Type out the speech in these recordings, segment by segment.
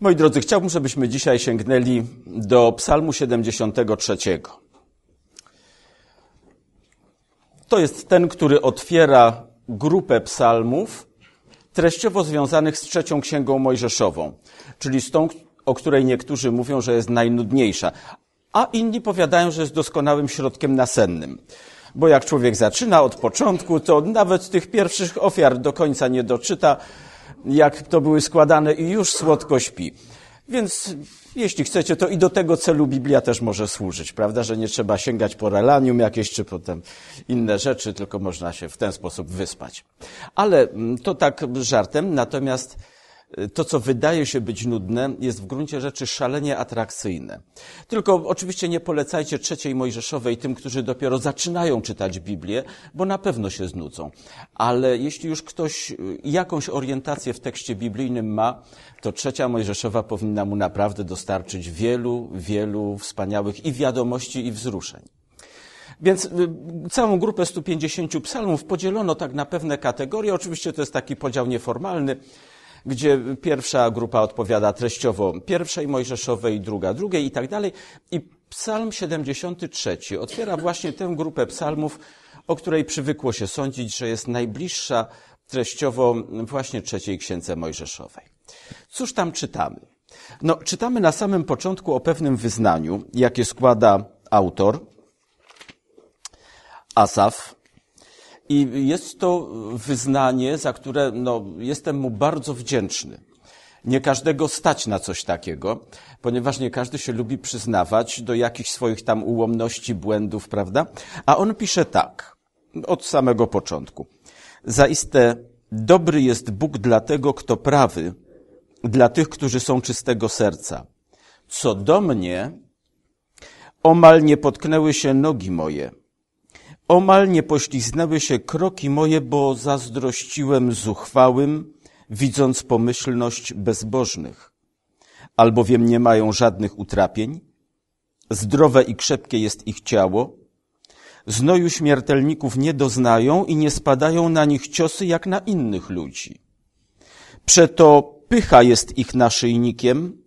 Moi drodzy, chciałbym, żebyśmy dzisiaj sięgnęli do Psalmu 73. To jest ten, który otwiera grupę psalmów treściowo związanych z trzecią księgą mojżeszową, czyli z tą, o której niektórzy mówią, że jest najnudniejsza, a inni powiadają, że jest doskonałym środkiem nasennym. Bo jak człowiek zaczyna od początku, to nawet tych pierwszych ofiar do końca nie doczyta, jak to były składane i już słodko śpi. Więc jeśli chcecie, to i do tego celu Biblia też może służyć, prawda? Że nie trzeba sięgać po relanium jakieś, czy potem inne rzeczy, tylko można się w ten sposób wyspać. Ale mm, to tak żartem, natomiast to, co wydaje się być nudne, jest w gruncie rzeczy szalenie atrakcyjne. Tylko oczywiście nie polecajcie trzeciej Mojżeszowej tym, którzy dopiero zaczynają czytać Biblię, bo na pewno się znudzą. Ale jeśli już ktoś y, jakąś orientację w tekście biblijnym ma, to trzecia Mojżeszowa powinna mu naprawdę dostarczyć wielu, wielu wspaniałych i wiadomości, i wzruszeń. Więc y, całą grupę 150 psalmów podzielono tak na pewne kategorie. Oczywiście to jest taki podział nieformalny gdzie pierwsza grupa odpowiada treściowo pierwszej Mojżeszowej, druga drugiej i tak dalej. I Psalm 73 otwiera właśnie tę grupę psalmów, o której przywykło się sądzić, że jest najbliższa treściowo właśnie trzeciej księdze Mojżeszowej. Cóż tam czytamy? No, czytamy na samym początku o pewnym wyznaniu, jakie składa autor, Asaf, i jest to wyznanie, za które no, jestem mu bardzo wdzięczny. Nie każdego stać na coś takiego, ponieważ nie każdy się lubi przyznawać do jakichś swoich tam ułomności, błędów, prawda? A on pisze tak, od samego początku. Zaiste dobry jest Bóg dla tego, kto prawy, dla tych, którzy są czystego serca. Co do mnie, omal nie potknęły się nogi moje. Omal nie pośliznęły się kroki moje, bo zazdrościłem zuchwałym, widząc pomyślność bezbożnych. Albowiem nie mają żadnych utrapień, zdrowe i krzepkie jest ich ciało, znoju śmiertelników nie doznają i nie spadają na nich ciosy jak na innych ludzi. Przeto pycha jest ich naszyjnikiem,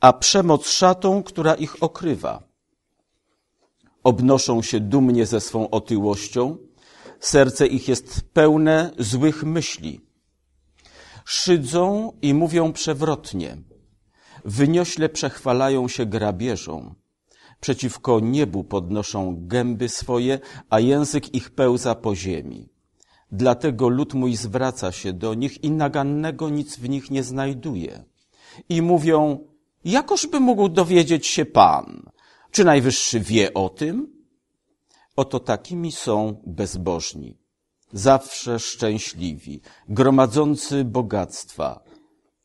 a przemoc szatą, która ich okrywa obnoszą się dumnie ze swą otyłością, serce ich jest pełne złych myśli. Szydzą i mówią przewrotnie, wyniośle przechwalają się grabieżą. Przeciwko niebu podnoszą gęby swoje, a język ich pełza po ziemi. Dlatego lud mój zwraca się do nich i nagannego nic w nich nie znajduje. I mówią, jakożby mógł dowiedzieć się Pan? Czy Najwyższy wie o tym? Oto takimi są bezbożni, zawsze szczęśliwi, gromadzący bogactwa.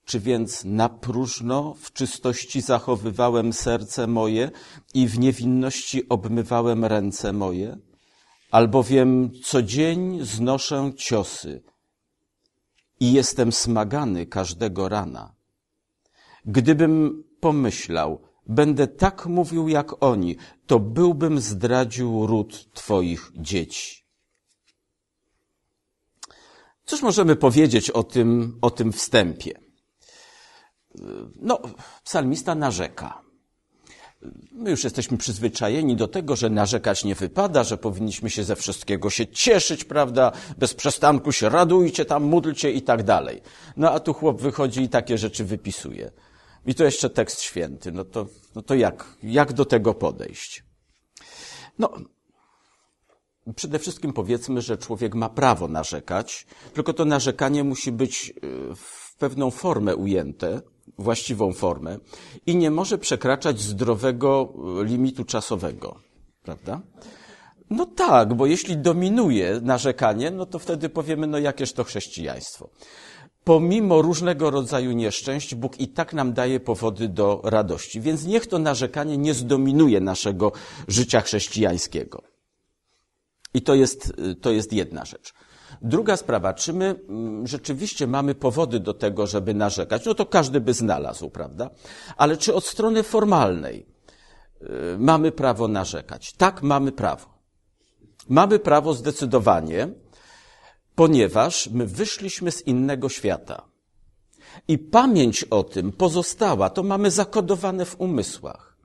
Czy więc na próżno w czystości zachowywałem serce moje i w niewinności obmywałem ręce moje? Albowiem co dzień znoszę ciosy i jestem smagany każdego rana. Gdybym pomyślał, będę tak mówił jak oni, to byłbym zdradził ród Twoich dzieci. Cóż możemy powiedzieć o tym, o tym wstępie? No, psalmista narzeka. My już jesteśmy przyzwyczajeni do tego, że narzekać nie wypada, że powinniśmy się ze wszystkiego się cieszyć, prawda? Bez przestanku się radujcie, tam módlcie i tak dalej. No a tu chłop wychodzi i takie rzeczy wypisuje. I to jeszcze tekst święty. No to, no to jak, jak do tego podejść? No, przede wszystkim powiedzmy, że człowiek ma prawo narzekać, tylko to narzekanie musi być y, w pewną formę ujęte, właściwą formę i nie może przekraczać zdrowego y, limitu czasowego, prawda? No tak, bo jeśli dominuje narzekanie, no to wtedy powiemy, no jakież to chrześcijaństwo pomimo różnego rodzaju nieszczęść, Bóg i tak nam daje powody do radości. Więc niech to narzekanie nie zdominuje naszego życia chrześcijańskiego. I to jest, y, to jest jedna rzecz. Druga sprawa, czy my mm, rzeczywiście mamy powody do tego, żeby narzekać? No to każdy by znalazł, prawda? Ale czy od strony formalnej y, mamy prawo narzekać? Tak, mamy prawo. Mamy prawo zdecydowanie, ponieważ my wyszliśmy z innego świata. I pamięć o tym pozostała, to mamy zakodowane w umysłach.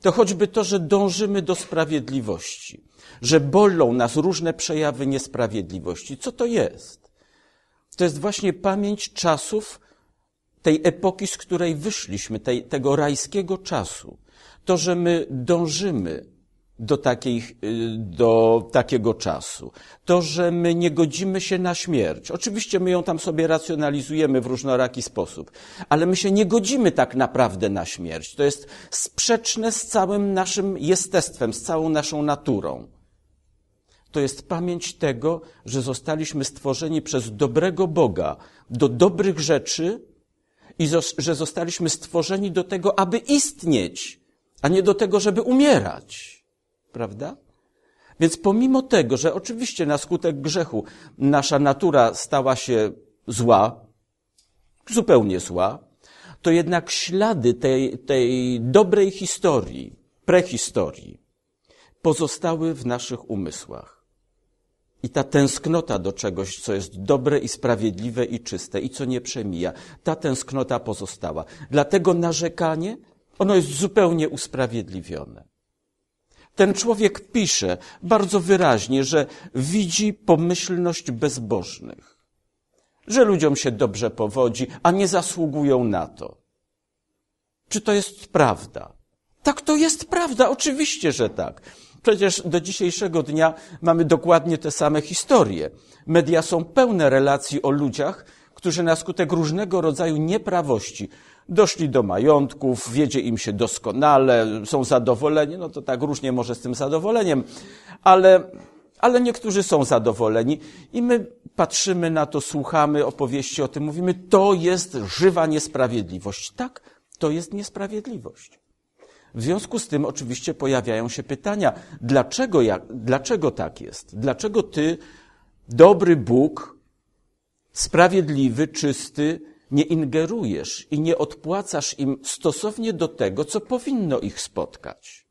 To choćby to, że dążymy do sprawiedliwości, że bolą nas różne przejawy niesprawiedliwości. Co to jest? To jest właśnie pamięć czasów, tej epoki, z której wyszliśmy, tej, tego rajskiego czasu. To, że my dążymy do, takich, y, do takiego czasu. To, że my nie godzimy się na śmierć. Oczywiście my ją tam sobie racjonalizujemy w różnoraki sposób, ale my się nie godzimy tak naprawdę na śmierć. To jest sprzeczne z całym naszym jestestwem, z całą naszą naturą. To jest pamięć tego, że zostaliśmy stworzeni przez dobrego Boga do dobrych rzeczy i że zostaliśmy stworzeni do tego, aby istnieć, a nie do tego, żeby umierać. Prawda? Więc pomimo tego, że oczywiście na skutek grzechu nasza natura stała się zła, zupełnie zła, to jednak ślady tej, tej dobrej historii, prehistorii, pozostały w naszych umysłach. I ta tęsknota do czegoś, co jest dobre i sprawiedliwe i czyste i co nie przemija, ta tęsknota pozostała. Dlatego narzekanie, ono jest zupełnie usprawiedliwione. Ten człowiek pisze bardzo wyraźnie, że widzi pomyślność bezbożnych, że ludziom się dobrze powodzi, a nie zasługują na to. Czy to jest prawda? Tak, to jest prawda, oczywiście, że tak. Przecież do dzisiejszego dnia mamy dokładnie te same historie. Media są pełne relacji o ludziach, którzy na skutek różnego rodzaju nieprawości doszli do majątków, wiedzie im się doskonale, są zadowoleni, no to tak różnie może z tym zadowoleniem, ale, ale niektórzy są zadowoleni i my patrzymy na to, słuchamy opowieści o tym, mówimy, to jest żywa niesprawiedliwość. Tak, to jest niesprawiedliwość. W związku z tym oczywiście pojawiają się pytania, dlaczego, jak, dlaczego tak jest? Dlaczego ty, dobry Bóg, sprawiedliwy, czysty, nie ingerujesz i nie odpłacasz im stosownie do tego, co powinno ich spotkać.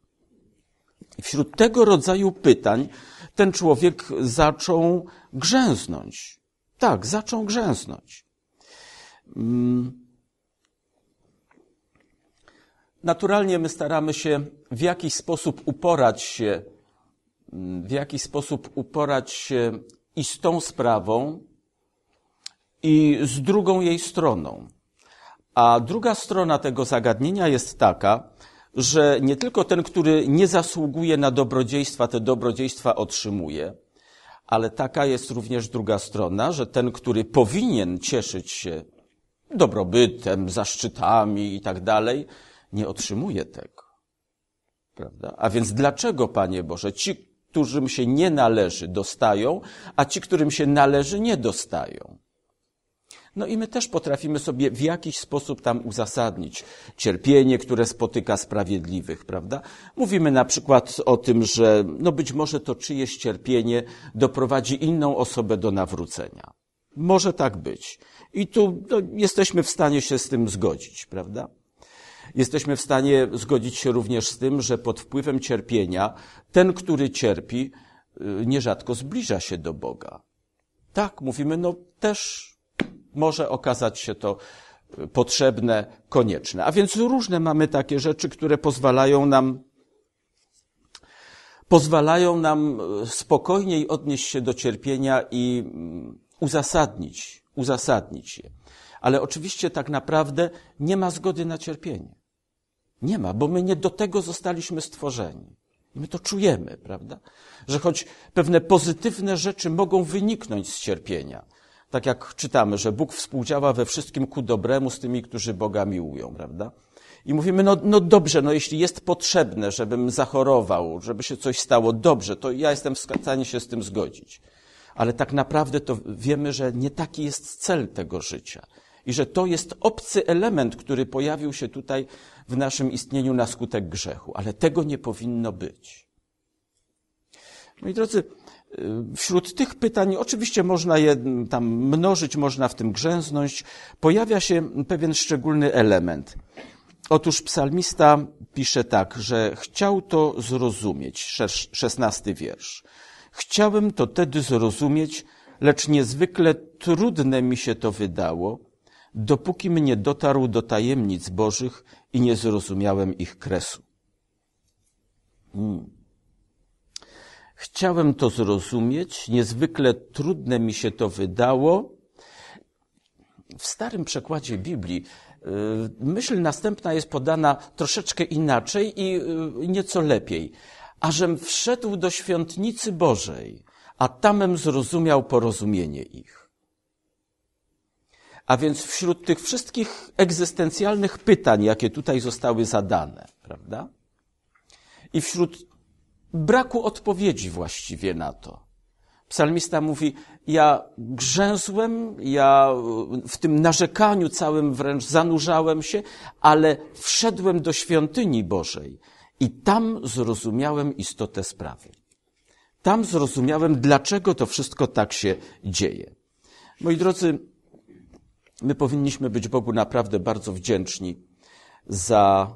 Wśród tego rodzaju pytań ten człowiek zaczął grzęznąć. Tak, zaczął grzęznąć. Mm. Naturalnie my staramy się w jakiś sposób uporać się, w jakiś sposób uporać się i z tą sprawą, i z drugą jej stroną. A druga strona tego zagadnienia jest taka, że nie tylko ten, który nie zasługuje na dobrodziejstwa, te dobrodziejstwa otrzymuje, ale taka jest również druga strona, że ten, który powinien cieszyć się dobrobytem, zaszczytami i tak dalej, nie otrzymuje tego. Prawda? A więc dlaczego, Panie Boże, ci, którym się nie należy, dostają, a ci, którym się należy, nie dostają? No i my też potrafimy sobie w jakiś sposób tam uzasadnić cierpienie, które spotyka sprawiedliwych, prawda? Mówimy na przykład o tym, że no być może to czyjeś cierpienie doprowadzi inną osobę do nawrócenia. Może tak być. I tu no, jesteśmy w stanie się z tym zgodzić, prawda? Jesteśmy w stanie zgodzić się również z tym, że pod wpływem cierpienia ten, który cierpi, y, nierzadko zbliża się do Boga. Tak, mówimy, no też może okazać się to y, potrzebne, konieczne. A więc różne mamy takie rzeczy, które pozwalają nam pozwalają nam y, spokojniej odnieść się do cierpienia i mm, uzasadnić, uzasadnić je. Ale oczywiście tak naprawdę nie ma zgody na cierpienie. Nie ma, bo my nie do tego zostaliśmy stworzeni. I my to czujemy, prawda? Że choć pewne pozytywne rzeczy mogą wyniknąć z cierpienia, tak jak czytamy, że Bóg współdziała we wszystkim ku dobremu z tymi, którzy Boga miłują, prawda? I mówimy, no, no dobrze, no jeśli jest potrzebne, żebym zachorował, żeby się coś stało dobrze, to ja jestem w stanie się z tym zgodzić. Ale tak naprawdę to wiemy, że nie taki jest cel tego życia. I że to jest obcy element, który pojawił się tutaj w naszym istnieniu na skutek grzechu. Ale tego nie powinno być. Moi drodzy, Y, wśród tych pytań, oczywiście można je tam mnożyć, można w tym grzęznąć, pojawia się pewien szczególny element. Otóż psalmista pisze tak, że chciał to zrozumieć, szesnasty wiersz. Chciałem to tedy zrozumieć, lecz niezwykle trudne mi się to wydało, dopóki mnie dotarł do tajemnic Bożych i nie zrozumiałem ich kresu. Hmm. Chciałem to zrozumieć, niezwykle trudne mi się to wydało. W starym przekładzie Biblii y, myśl następna jest podana troszeczkę inaczej i y, nieco lepiej. Ażem wszedł do świątnicy Bożej, a tamem zrozumiał porozumienie ich. A więc wśród tych wszystkich egzystencjalnych pytań, jakie tutaj zostały zadane, prawda? I wśród braku odpowiedzi właściwie na to. Psalmista mówi: Ja grzęzłem, ja e, w tym narzekaniu całym wręcz zanurzałem się, ale wszedłem do świątyni Bożej i tam zrozumiałem istotę sprawy. Tam zrozumiałem, dlaczego to wszystko tak się dzieje. Moi drodzy, my powinniśmy być Bogu naprawdę bardzo wdzięczni za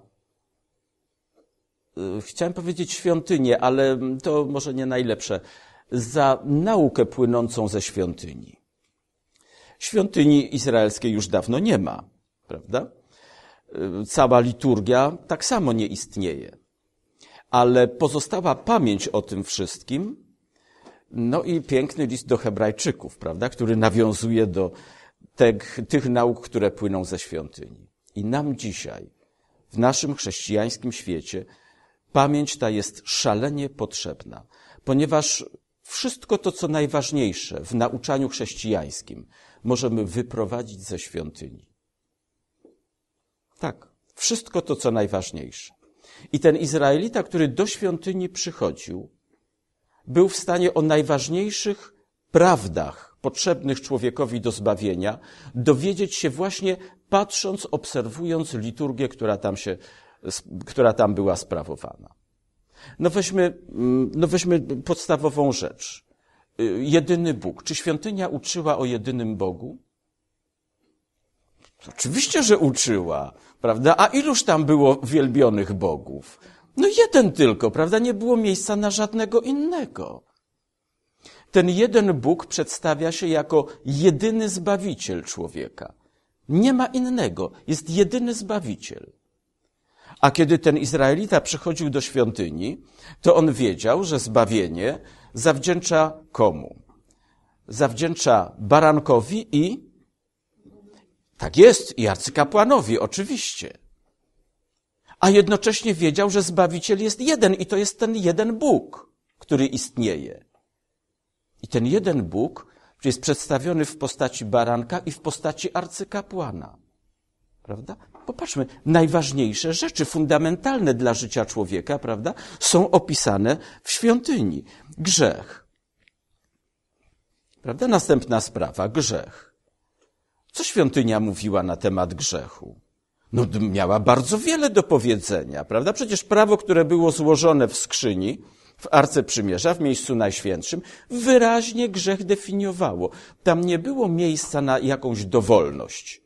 Y, chciałem powiedzieć świątynię, ale to może nie najlepsze, za naukę płynącą ze świątyni. Świątyni izraelskiej już dawno nie ma, prawda? Y, cała liturgia tak samo nie istnieje. Ale pozostała pamięć o tym wszystkim, no i piękny list do Hebrajczyków, prawda, który nawiązuje do tych, tych nauk, które płyną ze świątyni. I nam dzisiaj, w naszym chrześcijańskim świecie, Pamięć ta jest szalenie potrzebna, ponieważ wszystko to, co najważniejsze w nauczaniu chrześcijańskim, możemy wyprowadzić ze świątyni. Tak, wszystko to, co najważniejsze. I ten Izraelita, który do świątyni przychodził, był w stanie o najważniejszych prawdach potrzebnych człowiekowi do zbawienia dowiedzieć się właśnie patrząc, obserwując liturgię, która tam się która tam była sprawowana. No weźmy, mm, no weźmy podstawową rzecz. Y, jedyny Bóg. Czy świątynia uczyła o jedynym Bogu? Oczywiście, że uczyła, prawda? A iluż tam było wielbionych bogów? No jeden tylko, prawda? Nie było miejsca na żadnego innego. Ten jeden Bóg przedstawia się jako jedyny zbawiciel człowieka. Nie ma innego, jest jedyny zbawiciel. A kiedy ten Izraelita przychodził do świątyni, to on wiedział, że zbawienie zawdzięcza komu? Zawdzięcza barankowi i. Tak jest, i arcykapłanowi, oczywiście. A jednocześnie wiedział, że zbawiciel jest jeden i to jest ten jeden Bóg, który istnieje. I ten jeden Bóg jest przedstawiony w postaci baranka i w postaci arcykapłana. Prawda? popatrzmy, najważniejsze rzeczy, fundamentalne dla życia człowieka, prawda, są opisane w świątyni. Grzech. Prawda? Następna sprawa, grzech. Co świątynia mówiła na temat grzechu? No, miała bardzo wiele do powiedzenia, prawda? Przecież prawo, które było złożone w skrzyni, w Arce Przymierza, w miejscu najświętszym, wyraźnie grzech definiowało. Tam nie było miejsca na jakąś dowolność.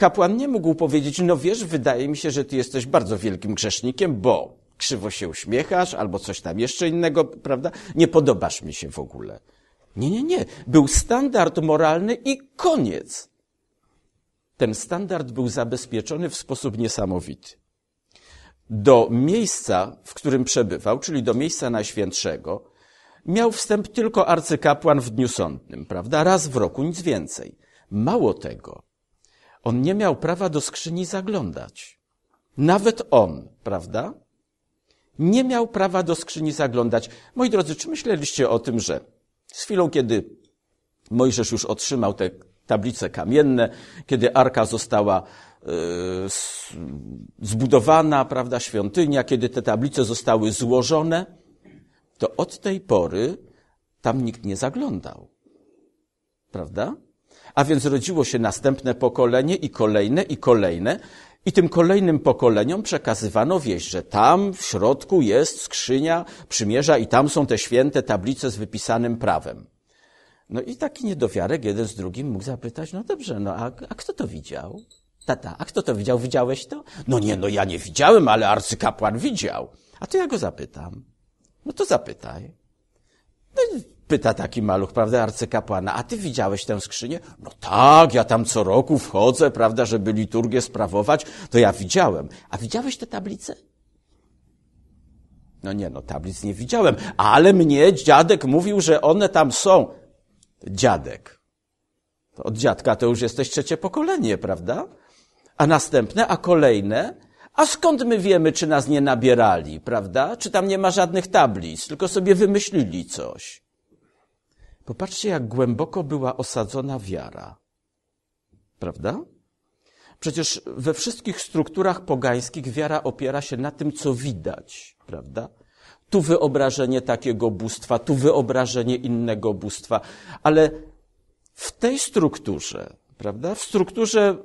Kapłan nie mógł powiedzieć, no wiesz, wydaje mi się, że ty jesteś bardzo wielkim grzesznikiem, bo krzywo się uśmiechasz albo coś tam jeszcze innego, prawda? Nie podobasz mi się w ogóle. Nie, nie, nie. Był standard moralny i koniec. Ten standard był zabezpieczony w sposób niesamowity. Do miejsca, w którym przebywał, czyli do miejsca najświętszego, miał wstęp tylko arcykapłan w dniu sądnym, prawda? Raz w roku, nic więcej. Mało tego. On nie miał prawa do skrzyni zaglądać. Nawet on, prawda? Nie miał prawa do skrzyni zaglądać. Moi drodzy, czy myśleliście o tym, że z chwilą, kiedy Mojżesz już otrzymał te tablice kamienne, kiedy arka została e, zbudowana, prawda, świątynia, kiedy te tablice zostały złożone, to od tej pory tam nikt nie zaglądał. Prawda? A więc rodziło się następne pokolenie i kolejne i kolejne. I tym kolejnym pokoleniom przekazywano wieść, że tam w środku jest skrzynia przymierza i tam są te święte tablice z wypisanym prawem. No i taki niedowiarek jeden z drugim mógł zapytać, no dobrze, no a, a kto to widział? Tata, a kto to widział? Widziałeś to? No nie, no ja nie widziałem, ale arcykapłan widział. A to ja go zapytam. No to zapytaj. No Pyta taki maluch, prawda, arcykapłana, a ty widziałeś tę skrzynię? No tak, ja tam co roku wchodzę, prawda, żeby liturgię sprawować, to ja widziałem. A widziałeś te tablice? No nie, no tablic nie widziałem, ale mnie dziadek mówił, że one tam są. Dziadek. Od dziadka to już jesteś trzecie pokolenie, prawda? A następne, a kolejne, a skąd my wiemy, czy nas nie nabierali, prawda? Czy tam nie ma żadnych tablic, tylko sobie wymyślili coś. Popatrzcie, jak głęboko była osadzona wiara. Prawda? Przecież we wszystkich strukturach pogańskich wiara opiera się na tym, co widać, prawda? Tu wyobrażenie takiego bóstwa, tu wyobrażenie innego bóstwa, ale w tej strukturze, prawda? W strukturze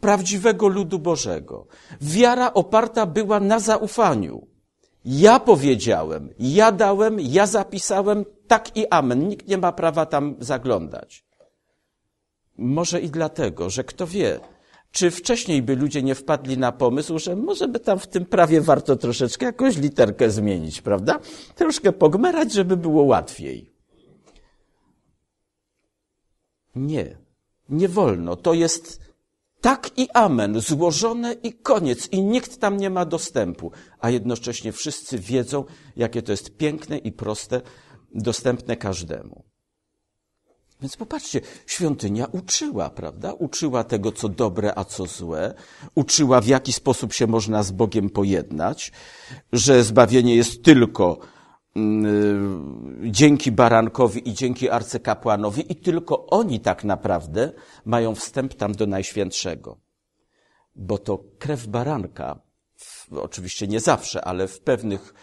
prawdziwego ludu Bożego, wiara oparta była na zaufaniu. Ja powiedziałem, ja dałem, ja zapisałem, tak i amen. Nikt nie ma prawa tam zaglądać. Może i dlatego, że kto wie, czy wcześniej by ludzie nie wpadli na pomysł, że może by tam w tym prawie warto troszeczkę jakąś literkę zmienić, prawda? Troszkę pogmerać, żeby było łatwiej. Nie, nie wolno. To jest tak i amen, złożone i koniec, i nikt tam nie ma dostępu, a jednocześnie wszyscy wiedzą, jakie to jest piękne i proste, dostępne każdemu. Więc popatrzcie, świątynia uczyła, prawda? Uczyła tego, co dobre, a co złe, uczyła, w jaki sposób się można z Bogiem pojednać, że zbawienie jest tylko mm, y, dzięki barankowi i dzięki arcykapłanowi, i tylko oni tak naprawdę mają wstęp tam do Najświętszego. Bo to krew baranka, oczywiście nie zawsze, ale w pewnych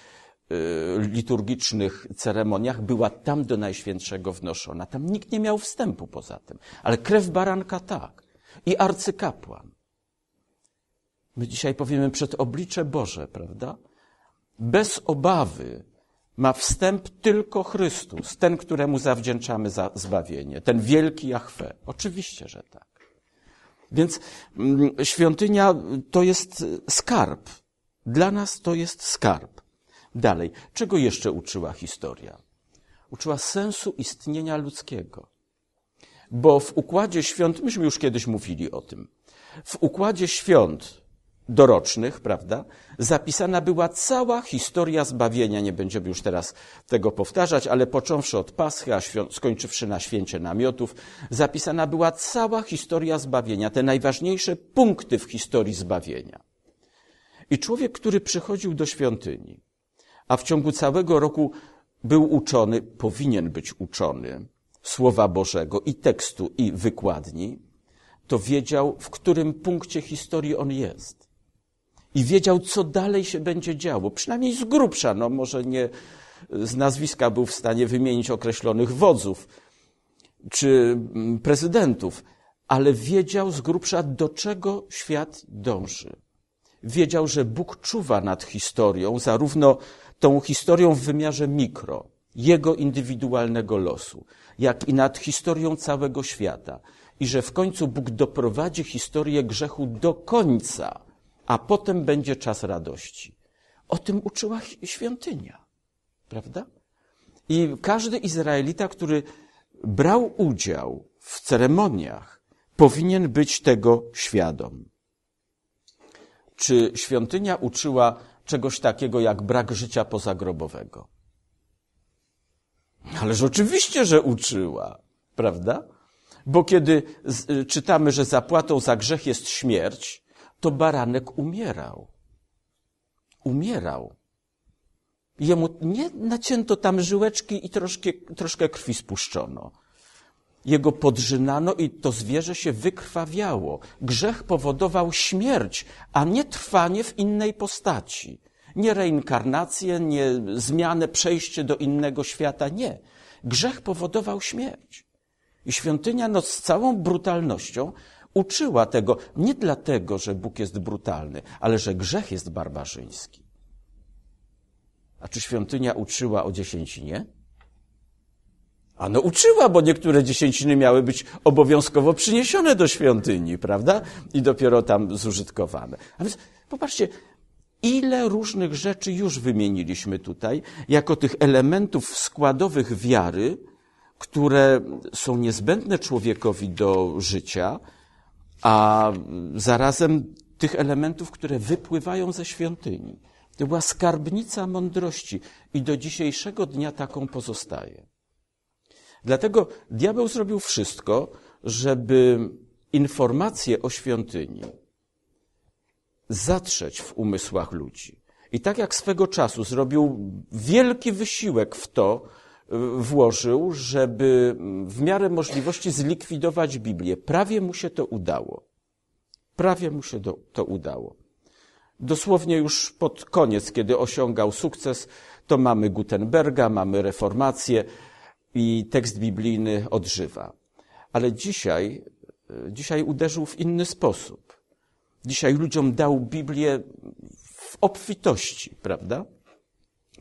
Y, liturgicznych ceremoniach była tam do Najświętszego wnoszona. Tam nikt nie miał wstępu poza tym. Ale krew baranka tak. I arcykapłan. My dzisiaj powiemy przed oblicze Boże, prawda? Bez obawy ma wstęp tylko Chrystus, ten, któremu zawdzięczamy za zbawienie, ten wielki jachwę. Oczywiście, że tak. Więc mm, świątynia to jest skarb. Dla nas to jest skarb. Dalej, czego jeszcze uczyła historia? Uczyła sensu istnienia ludzkiego. Bo w układzie świąt, myśmy już kiedyś mówili o tym, w układzie świąt dorocznych, prawda, zapisana była cała historia zbawienia. Nie będziemy już teraz tego powtarzać, ale począwszy od Paschy, a świąt, skończywszy na święcie namiotów, zapisana była cała historia zbawienia, te najważniejsze punkty w historii zbawienia. I człowiek, który przychodził do świątyni, a w ciągu całego roku był uczony, powinien być uczony Słowa Bożego i tekstu i wykładni, to wiedział, w którym punkcie historii on jest. I wiedział, co dalej się będzie działo, przynajmniej z grubsza, no może nie z nazwiska był w stanie wymienić określonych wodzów czy mm, prezydentów, ale wiedział z grubsza, do czego świat dąży. Wiedział, że Bóg czuwa nad historią, zarówno tą historią w wymiarze mikro, jego indywidualnego losu, jak i nad historią całego świata. I że w końcu Bóg doprowadzi historię grzechu do końca, a potem będzie czas radości. O tym uczyła świątynia, prawda? I każdy Izraelita, który brał udział w ceremoniach, powinien być tego świadom. Czy świątynia uczyła czegoś takiego jak brak życia pozagrobowego. Ależ oczywiście, że uczyła, prawda? Bo kiedy y, czytamy, że zapłatą za grzech jest śmierć, to baranek umierał. Umierał. Jemu nie nacięto tam żyłeczki i troszkę, troszkę krwi spuszczono jego podrzynano i to zwierzę się wykrwawiało. Grzech powodował śmierć, a nie trwanie w innej postaci. Nie reinkarnację, nie zmianę, przejście do innego świata, nie. Grzech powodował śmierć. I świątynia no, z całą brutalnością uczyła tego nie dlatego, że Bóg jest brutalny, ale że grzech jest barbarzyński. A czy świątynia uczyła o nie? A no uczyła, bo niektóre dziesięciny miały być obowiązkowo przyniesione do świątyni, prawda? I dopiero tam zużytkowane. A więc popatrzcie, ile różnych rzeczy już wymieniliśmy tutaj, jako tych elementów składowych wiary, które są niezbędne człowiekowi do życia, a zarazem tych elementów, które wypływają ze świątyni. To była skarbnica mądrości i do dzisiejszego dnia taką pozostaje. Dlatego diabeł zrobił wszystko, żeby informacje o świątyni zatrzeć w umysłach ludzi. I tak jak swego czasu zrobił wielki wysiłek w to, y, włożył, żeby w miarę możliwości zlikwidować Biblię. Prawie mu się to udało. Prawie mu się to udało. Dosłownie już pod koniec, kiedy osiągał sukces, to mamy Gutenberga, mamy reformację, i tekst biblijny odżywa. Ale dzisiaj, dzisiaj uderzył w inny sposób. Dzisiaj ludziom dał Biblię w obfitości, prawda?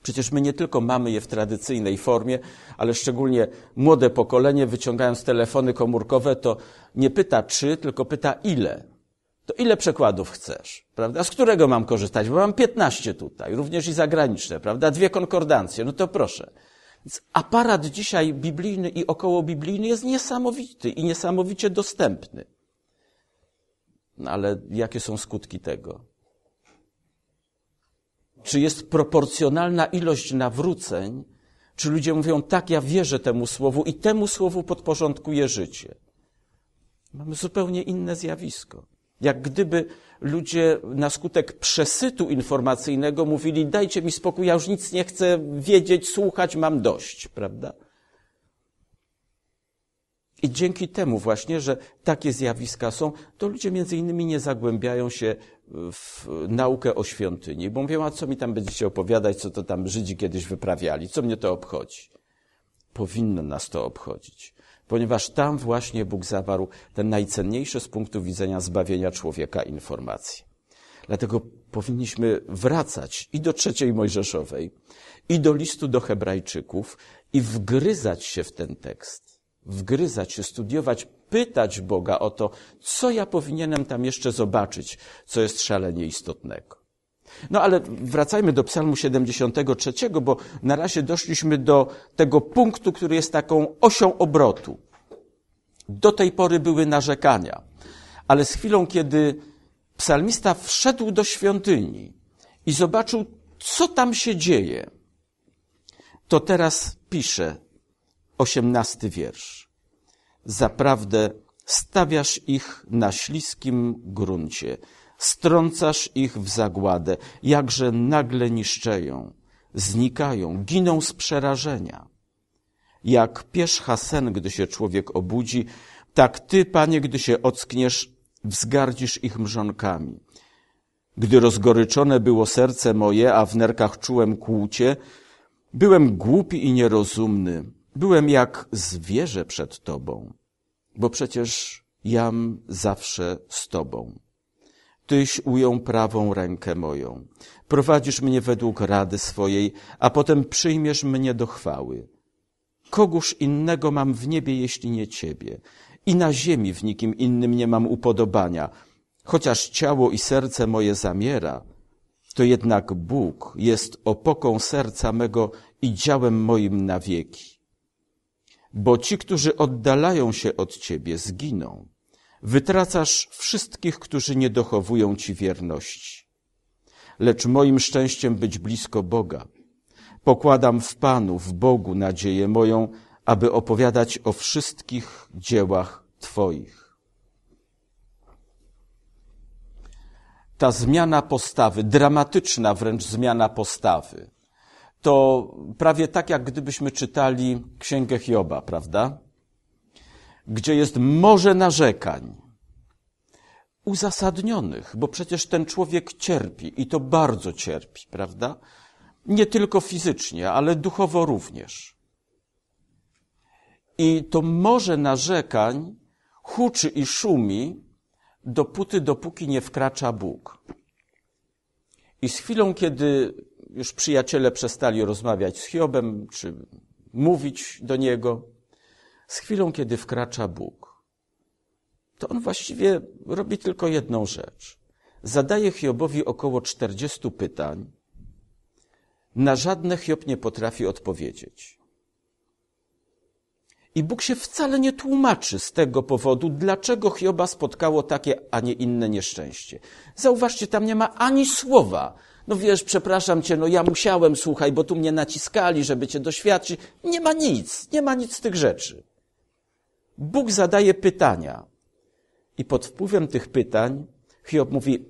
Przecież my nie tylko mamy je w tradycyjnej formie, ale szczególnie młode pokolenie, wyciągając telefony komórkowe, to nie pyta czy, tylko pyta ile. To ile przekładów chcesz, prawda? Z którego mam korzystać? Bo mam 15 tutaj, również i zagraniczne, prawda? Dwie konkordancje, no to proszę. Więc aparat dzisiaj biblijny i okołobiblijny jest niesamowity i niesamowicie dostępny. No ale jakie są skutki tego? Czy jest proporcjonalna ilość nawróceń? Czy ludzie mówią, tak, ja wierzę temu słowu i temu słowu podporządkuję życie? Mamy zupełnie inne zjawisko. Jak gdyby ludzie na skutek przesytu informacyjnego mówili: Dajcie mi spokój, ja już nic nie chcę wiedzieć, słuchać, mam dość, prawda? I dzięki temu właśnie, że takie zjawiska są, to ludzie między innymi nie zagłębiają się w naukę o świątyni, bo mówią, a co mi tam będziecie opowiadać, co to tam Żydzi kiedyś wyprawiali, co mnie to obchodzi. Powinno nas to obchodzić ponieważ tam właśnie Bóg zawarł ten najcenniejszy z punktu widzenia zbawienia człowieka informacji. Dlatego powinniśmy wracać i do trzeciej Mojżeszowej, i do listu do Hebrajczyków i wgryzać się w ten tekst. Wgryzać się, studiować, pytać Boga o to, co ja powinienem tam jeszcze zobaczyć, co jest szalenie istotnego. No ale wracajmy do Psalmu 73, bo na razie doszliśmy do tego punktu, który jest taką osią obrotu. Do tej pory były narzekania, ale z chwilą, kiedy psalmista wszedł do świątyni i zobaczył, co tam się dzieje, to teraz pisze osiemnasty wiersz. Zaprawdę stawiasz ich na śliskim gruncie Strącasz ich w zagładę, jakże nagle niszczeją, znikają, giną z przerażenia. Jak pierzcha sen, gdy się człowiek obudzi, tak ty, panie, gdy się ockniesz, wzgardzisz ich mrzonkami. Gdy rozgoryczone było serce moje, a w nerkach czułem kłucie, byłem głupi i nierozumny, byłem jak zwierzę przed tobą, bo przecież jam zawsze z tobą. Tyś ujął prawą rękę moją. Prowadzisz mnie według rady swojej, a potem przyjmiesz mnie do chwały. Kogóż innego mam w niebie, jeśli nie Ciebie? I na ziemi w nikim innym nie mam upodobania. Chociaż ciało i serce moje zamiera, to jednak Bóg jest opoką serca mego i działem moim na wieki. Bo ci, którzy oddalają się od Ciebie, zginą. Wytracasz wszystkich, którzy nie dochowują Ci wierności. Lecz moim szczęściem być blisko Boga. Pokładam w Panu, w Bogu nadzieję moją, aby opowiadać o wszystkich dziełach Twoich. Ta zmiana postawy, dramatyczna wręcz zmiana postawy, to prawie tak, jak gdybyśmy czytali Księgę Hioba, prawda? gdzie jest morze narzekań, uzasadnionych, bo przecież ten człowiek cierpi i to bardzo cierpi, prawda? Nie tylko fizycznie, ale duchowo również. I to morze narzekań huczy i szumi, dopóty, dopóki nie wkracza Bóg. I z chwilą, kiedy już przyjaciele przestali rozmawiać z Hiobem, czy mówić do niego, z chwilą, kiedy wkracza Bóg, to on właściwie robi tylko jedną rzecz. Zadaje Hiobowi około 40 pytań. Na żadne Hiob nie potrafi odpowiedzieć. I Bóg się wcale nie tłumaczy z tego powodu, dlaczego Hioba spotkało takie, a nie inne nieszczęście. Zauważcie, tam nie ma ani słowa. No wiesz, przepraszam cię, no ja musiałem, słuchaj, bo tu mnie naciskali, żeby cię doświadczyć. Nie ma nic, nie ma nic z tych rzeczy. Bóg zadaje pytania. I pod wpływem tych pytań Hiob mówi,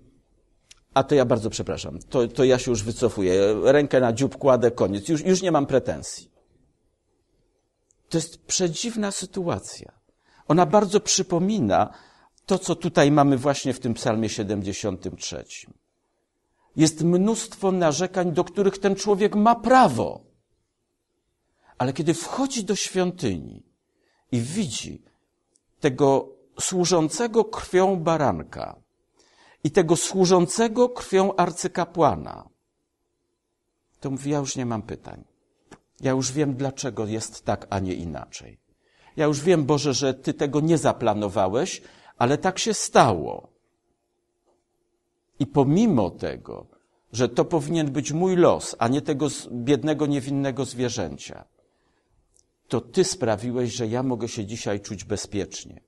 a to ja bardzo przepraszam, to, to ja się już wycofuję, rękę na dziób kładę, koniec, już, już nie mam pretensji. To jest przedziwna sytuacja. Ona bardzo przypomina to, co tutaj mamy właśnie w tym psalmie 73. Jest mnóstwo narzekań, do których ten człowiek ma prawo. Ale kiedy wchodzi do świątyni, i widzi tego służącego krwią baranka i tego służącego krwią arcykapłana, to mówi, ja już nie mam pytań. Ja już wiem, dlaczego jest tak, a nie inaczej. Ja już wiem, Boże, że Ty tego nie zaplanowałeś, ale tak się stało. I pomimo tego, że to powinien być mój los, a nie tego biednego, niewinnego zwierzęcia, to Ty sprawiłeś, że ja mogę się dzisiaj czuć bezpiecznie.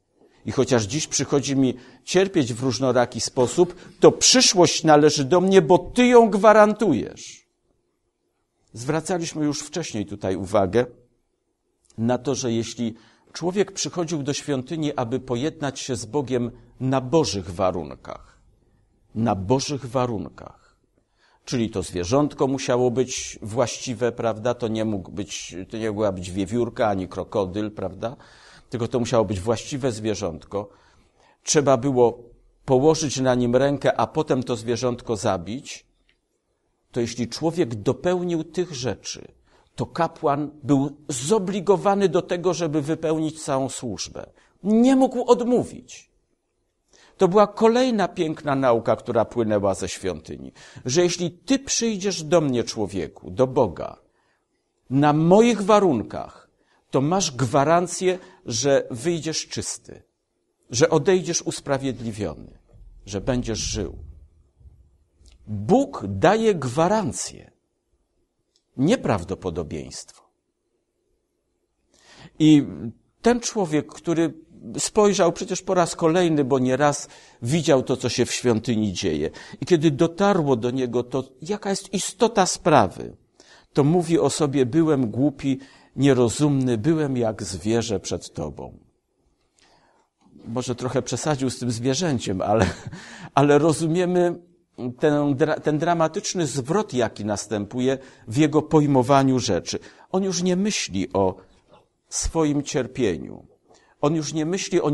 I chociaż dziś przychodzi mi cierpieć w różnoraki sposób, to przyszłość należy do mnie, bo Ty ją gwarantujesz. Zwracaliśmy już wcześniej tutaj uwagę na to, że jeśli człowiek przychodził do świątyni, aby pojednać się z Bogiem na Bożych warunkach, na Bożych warunkach, czyli to zwierzątko musiało być właściwe, prawda? To nie, mógł być, to nie mogła być wiewiórka ani krokodyl, prawda? Tylko to musiało być właściwe zwierzątko. Trzeba było położyć na nim rękę, a potem to zwierzątko zabić. To jeśli człowiek dopełnił tych rzeczy, to kapłan był zobligowany do tego, żeby wypełnić całą służbę. Nie mógł odmówić. To była kolejna piękna nauka, która płynęła ze świątyni, że jeśli ty przyjdziesz do mnie, człowieku, do Boga, na moich warunkach, to masz gwarancję, że wyjdziesz czysty, że odejdziesz usprawiedliwiony, że będziesz żył. Bóg daje gwarancję, nieprawdopodobieństwo. I ten człowiek, który spojrzał przecież po raz kolejny, bo nie raz widział to, co się w świątyni dzieje. I kiedy dotarło do niego to, jaka jest istota sprawy, to mówi o sobie, byłem głupi, nierozumny, byłem jak zwierzę przed tobą. Może trochę przesadził z tym zwierzęciem, ale, ale rozumiemy ten, ten dramatyczny zwrot, jaki następuje w jego pojmowaniu rzeczy. On już nie myśli o swoim cierpieniu. On już nie myśli o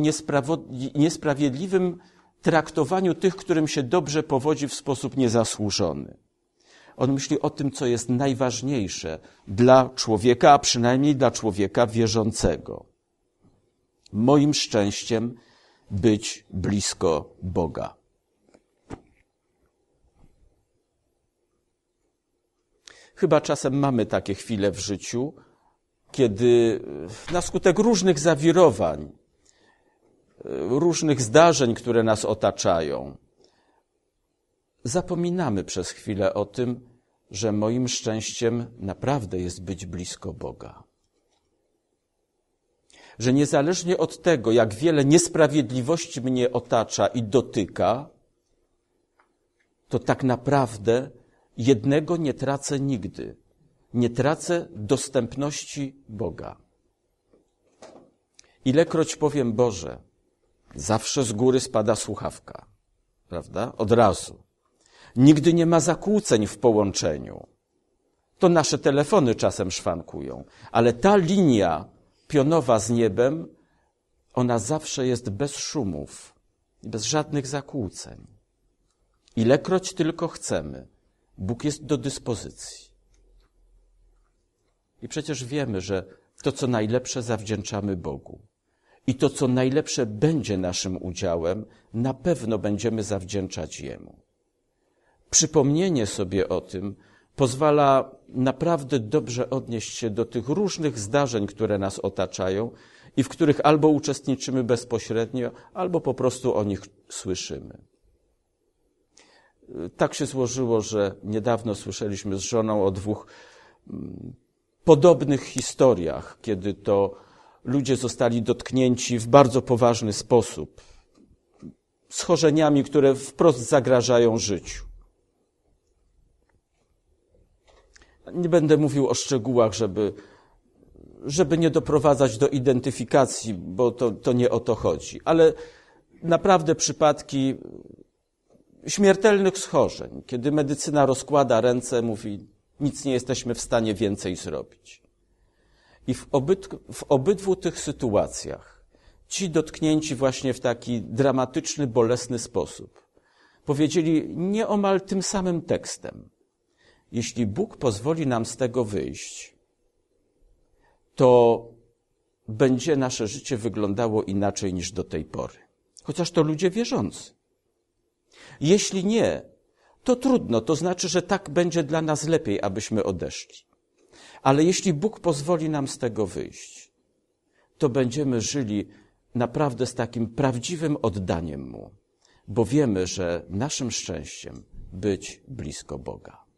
niesprawiedliwym traktowaniu tych, którym się dobrze powodzi w sposób niezasłużony. On myśli o tym, co jest najważniejsze dla człowieka, a przynajmniej dla człowieka wierzącego. Moim szczęściem być blisko Boga. Chyba czasem mamy takie chwile w życiu, kiedy e, na skutek różnych zawirowań, e, różnych zdarzeń, które nas otaczają, zapominamy przez chwilę o tym, że moim szczęściem naprawdę jest być blisko Boga. Że niezależnie od tego, jak wiele niesprawiedliwości mnie otacza i dotyka, to tak naprawdę jednego nie tracę nigdy nie tracę dostępności Boga. Ilekroć powiem Boże, zawsze z góry spada słuchawka, prawda? Od razu. Nigdy nie ma zakłóceń w połączeniu. To nasze telefony czasem szwankują, ale ta linia pionowa z niebem, ona zawsze jest bez szumów bez żadnych zakłóceń. Ilekroć tylko chcemy, Bóg jest do dyspozycji. I przecież wiemy, że to, co najlepsze, zawdzięczamy Bogu. I to, co najlepsze będzie naszym udziałem, na pewno będziemy zawdzięczać Jemu. Przypomnienie sobie o tym pozwala naprawdę dobrze odnieść się do tych różnych zdarzeń, które nas otaczają i w których albo uczestniczymy bezpośrednio, albo po prostu o nich słyszymy. Tak się złożyło, że niedawno słyszeliśmy z żoną o dwóch mm, podobnych historiach, kiedy to ludzie zostali dotknięci w bardzo poważny sposób schorzeniami, które wprost zagrażają życiu. Nie będę mówił o szczegółach, żeby, żeby nie doprowadzać do identyfikacji, bo to, to nie o to chodzi. Ale naprawdę przypadki śmiertelnych schorzeń, kiedy medycyna rozkłada ręce, mówi: nic nie jesteśmy w stanie więcej zrobić. I w, w obydwu tych sytuacjach ci dotknięci właśnie w taki dramatyczny, bolesny sposób powiedzieli nieomal tym samym tekstem: Jeśli Bóg pozwoli nam z tego wyjść, to będzie nasze życie wyglądało inaczej niż do tej pory. Chociaż to ludzie wierzący. Jeśli nie, to trudno, to znaczy, że tak będzie dla nas lepiej, abyśmy odeszli. Ale jeśli Bóg pozwoli nam z tego wyjść, to będziemy żyli naprawdę z takim prawdziwym oddaniem Mu, bo wiemy, że naszym szczęściem być blisko Boga.